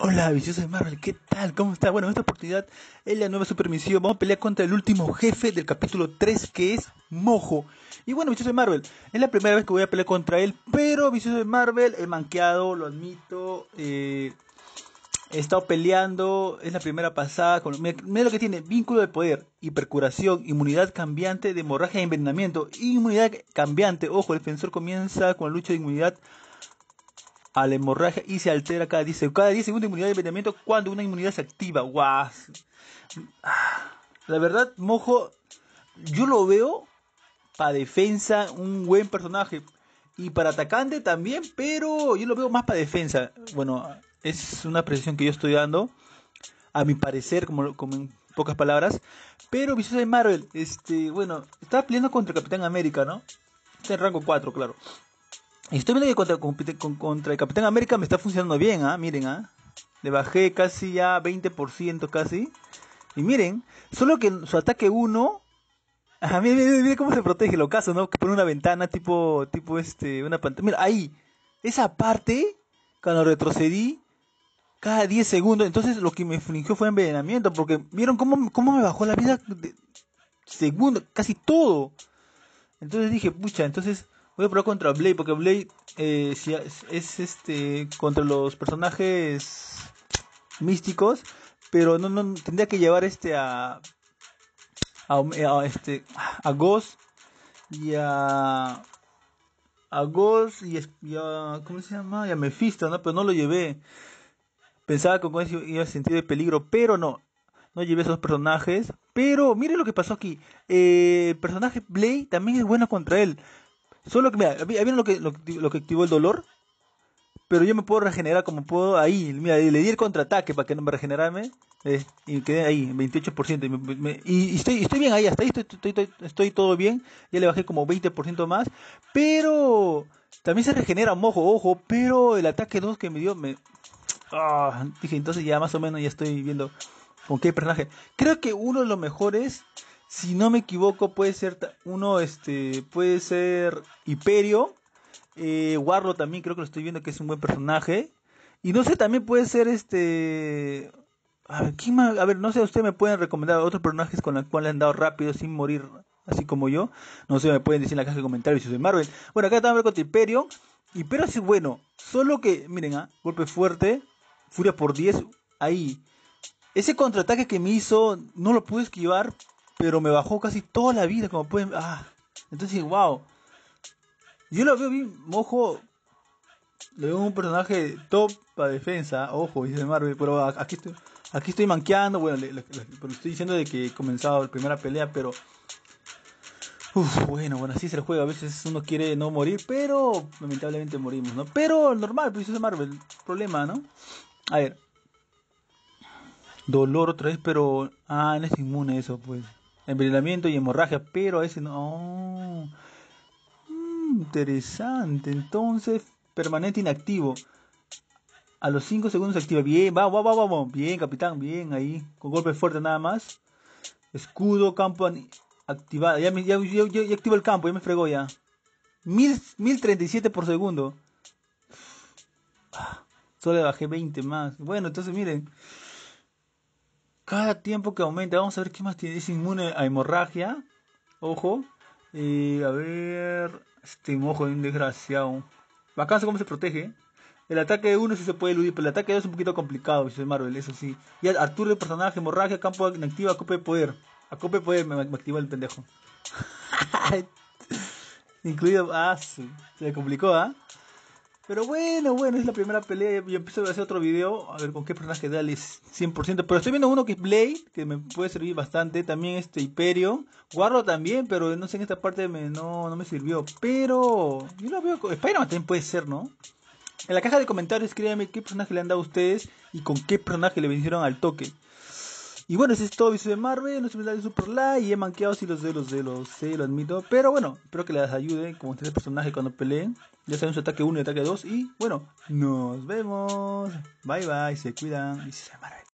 Hola, viciosos de Marvel, ¿qué tal? ¿Cómo está? Bueno, en esta oportunidad es la nueva supermisión. Vamos a pelear contra el último jefe del capítulo 3, que es Mojo. Y bueno, viciosos de Marvel, es la primera vez que voy a pelear contra él, pero viciosos de Marvel, he manqueado, lo admito. Eh, he estado peleando, es la primera pasada. Con, mira, lo que tiene: vínculo de poder, hipercuración, inmunidad cambiante, de hemorragia y envenenamiento, inmunidad cambiante. Ojo, el defensor comienza con la lucha de inmunidad la hemorragia y se altera cada 10 segundos. Cada 10 segundos de inmunidad de cuando una inmunidad se activa. La verdad, Mojo, yo lo veo para defensa un buen personaje. Y para atacante también, pero yo lo veo más para defensa. Bueno, es una precisión que yo estoy dando. A mi parecer, como, en pocas palabras. Pero Viciosa de Marvel, este, bueno, está peleando contra Capitán América, ¿no? Está en rango 4, claro. Y estoy viendo que contra, contra, el Capitán América me está funcionando bien, ¿ah? Miren, ¿ah? Le bajé casi ya 20% casi. Y miren, solo que en su ataque 1... Ajá, miren, miren, cómo se protege, lo caso, ¿no? Que pone una ventana tipo, tipo este, una pantalla. Mira, ahí. Esa parte, cuando retrocedí, cada 10 segundos. Entonces lo que me infringió fue envenenamiento, porque vieron cómo, cómo me bajó la vida segundo, casi todo. Entonces dije, pucha, entonces Voy a probar contra Blade, porque Blade eh, es, este contra los personajes místicos, pero no, no tendría que llevar este a, a, a este a Ghost y a a Ghost y, a, ¿cómo se llama? Y a Mephisto, ¿no? Pero no lo llevé. Pensaba que con eso iba a sentir de peligro, pero no. No llevé esos personajes. Pero mire lo que pasó aquí. Eh, el personaje Blade también es bueno contra él. Solo que, mira, ¿vieron lo que, lo, que activó el dolor? pero yo me puedo regenerar como puedo ahí. Mira, le di el contraataque para que no me regenerarme eh, y quedé ahí, 28%. Y, estoy, bien ahí, hasta ahí estoy, todo bien. Ya le bajé como 20% más, pero también se regenera mojo, ojo. Pero el ataque 2 que me dio, me. Ah, dije, entonces ya más o menos ya estoy viendo con qué personaje. Creo que uno de los mejores si no me equivoco, puede ser uno, este, puede ser Hiperio. Eh, también creo que lo estoy viendo que es un buen personaje. Y no sé, también puede ser este... A ver, ¿quién más? A ver, no sé, ustedes me pueden recomendar otros personajes con los cuales han dado rápido sin morir, así como yo. No sé, me pueden decir en la caja de comentarios si soy Marvel. Bueno, acá estamos con Hiperio. Hiperio sí, bueno. Solo que, miren, ¿ah? golpe fuerte. Furia por 10. Ahí. Ese contraataque que me hizo no lo pude esquivar pero me bajó casi toda la vida, como pueden. Ah, entonces, wow. Yo lo veo bien, ojo. Lo veo un personaje top para defensa, ojo, dice Marvel, pero aquí estoy, aquí estoy manqueando. Bueno, le, estoy diciendo de que comenzaba la primera pelea, pero. bueno, bueno, así se juega. A veces uno quiere no morir, pero lamentablemente morimos, ¿no? Pero normal, pues es Marvel, problema, ¿no? A ver, dolor otra vez, pero. Ah, no es inmune eso, pues envenenamiento y hemorragia, pero a ese no. Mm, interesante. Entonces, permanente inactivo. A los 5 segundos activa. Bien, va vamos, vamos, vamos. Bien, capitán, bien ahí. Con golpe fuerte nada más. Escudo, campo activado. Ya, ya, activo el campo, ya me fregó ya. Mil, 1037 por segundo. Solo le bajé 20 más. Bueno, entonces miren cada tiempo que aumenta, vamos a ver qué más tiene. Es inmune a hemorragia. Ojo. Y eh, a ver. Este mojo de un desgraciado. Vacanza, ¿cómo se protege? El ataque de uno sí se puede eludir, pero el ataque de dos es un poquito complicado, es Marvel, eso sí. Y Arturo, de personaje, hemorragia, campo inactivo, acope de poder. Acope de poder, me, activó el pendejo. Incluido. Ah, se complicó, ¿ah? Pero bueno, bueno, es la primera pelea. Yo empiezo a hacer otro video. A ver con qué personaje dale 100%. Pero estoy viendo uno que es Blade, que me puede servir bastante. También este Hyperion, Guardo también, pero no sé en esta parte no, no me sirvió. Pero yo lo veo. Con... Spider-Man también puede ser, ¿no? En la caja de comentarios, escríbanme qué personaje le han dado a ustedes y con qué personaje le vencieron al toque. Y bueno, ese es todo visto de Marvel, no se me da Super like, y he manqueado si los de los de los sé, lo admito. Pero bueno, espero que les ayude como este personaje cuando peleen. Ya saben su ataque 1 y ataque 2. Y bueno, nos vemos. Bye bye, se cuidan y se Marvel.